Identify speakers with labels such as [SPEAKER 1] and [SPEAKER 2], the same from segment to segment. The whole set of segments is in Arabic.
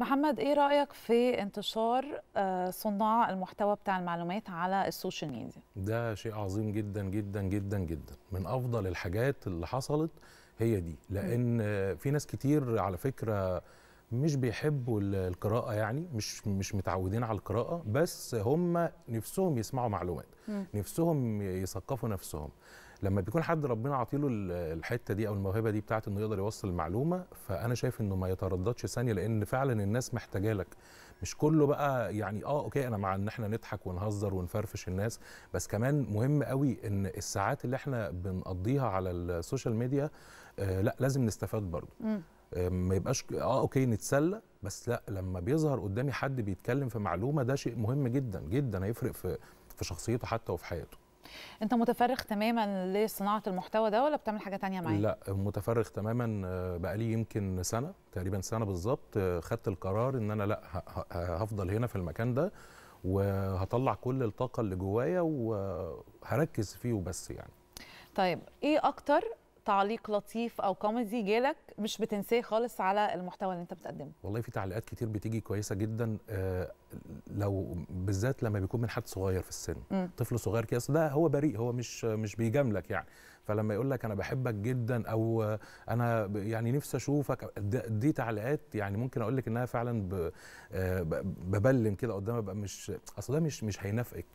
[SPEAKER 1] محمد ايه رايك في انتشار آه، صناع المحتوى بتاع المعلومات على السوشيال ميديا
[SPEAKER 2] ده شيء عظيم جدا جدا جدا جدا من افضل الحاجات اللي حصلت هي دي لان في ناس كتير على فكره مش بيحبوا القراءة يعني مش مش متعودين على القراءة بس هم نفسهم يسمعوا معلومات م. نفسهم يثقفوا نفسهم لما بيكون حد ربنا عاطيله الحته دي او الموهبه دي بتاعت انه يقدر يوصل المعلومه فانا شايف انه ما يترددش ثانيه لان فعلا الناس محتاجه لك مش كله بقى يعني اه اوكي انا مع ان احنا نضحك ونهزر ونفرفش الناس بس كمان مهم قوي ان الساعات اللي احنا بنقضيها على السوشيال ميديا آه لا لازم نستفاد برضه آه ما يبقاش اه اوكي نتسلى بس لا لما بيظهر قدامي حد بيتكلم في معلومه ده شيء مهم جدا جدا هيفرق في في شخصيته حتى وفي حياته
[SPEAKER 1] انت متفرغ تماما لصناعه المحتوى ده ولا بتعمل حاجه تانية معاه لا
[SPEAKER 2] متفرغ تماما آه، بقالي يمكن سنه تقريبا سنه بالظبط آه، خدت القرار ان انا لا هفضل هنا في المكان ده وهطلع كل الطاقه اللي جوايا وهركز فيه وبس يعني
[SPEAKER 1] طيب ايه اكتر تعليق لطيف او كوميدي جالك مش بتنساه خالص على المحتوى اللي انت بتقدمه
[SPEAKER 2] والله في تعليقات كتير بتيجي كويسه جدا آه، لو بالذات لما بيكون من حد صغير في السن م. طفل صغير كده ده هو بريء هو مش مش بيجاملك يعني فلما يقول لك انا بحبك جدا او انا يعني نفسي اشوفك دي تعليقات يعني ممكن اقول لك انها فعلا آه، ببلم كده قدام ابقى مش اصل ده مش مش هينافقك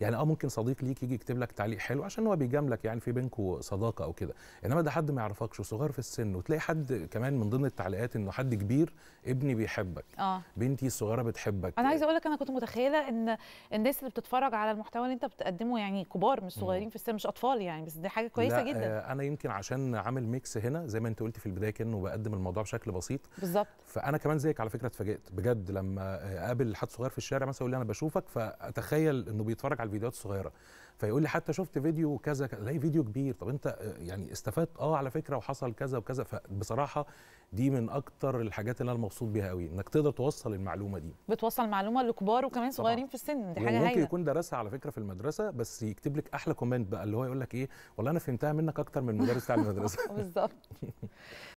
[SPEAKER 2] يعني اه ممكن صديق ليك يجي يكتب لك تعليق حلو عشان هو بيجاملك يعني في بينكم صداقه او كده انما ده حد ما يعرفكش وصغير في السن وتلاقي حد كمان من ضمن التعليقات انه حد كبير ابني بيحبك آه. بنتي الصغيره بتحبك انا عايزه اقول
[SPEAKER 1] لك انا كنت متخيله ان الناس اللي بتتفرج على المحتوى اللي انت بتقدمه يعني كبار مش صغيرين في السن مش اطفال يعني بس دي حاجه كويسه لا جدا آه
[SPEAKER 2] انا يمكن عشان عامل ميكس هنا زي ما انت قلت في البدايه كانه بقدم الموضوع بشكل بسيط بالظبط فانا كمان زيك على فكره اتفاجئت بجد لما آه، اقابل حد صغير في الشارع مثلا يقول لي انا بشوفك فاتخيل انه بيتفرج على على فيديوهات صغيره فيقول لي حتى شفت فيديو كذا الاقي فيديو كبير طب انت آه، يعني استفدت اه على فكره وحصل كذا وكذا فبصراحه دي من اكتر الحاجات اللي انا مبسوط بيها قوي انك تقدر توصل المعلومه دي
[SPEAKER 1] بتوصل معلومه لكبار وكمان صغيرين طبعا. في السن دي حاجه ممكن يكون
[SPEAKER 2] درسها على فكره في المدرسه بس يكتب لك احلى كومنت بقى اللي هو يقول لك ايه والله انا فهمتها منك اكتر من المدرس بتاع المدرسه بالظبط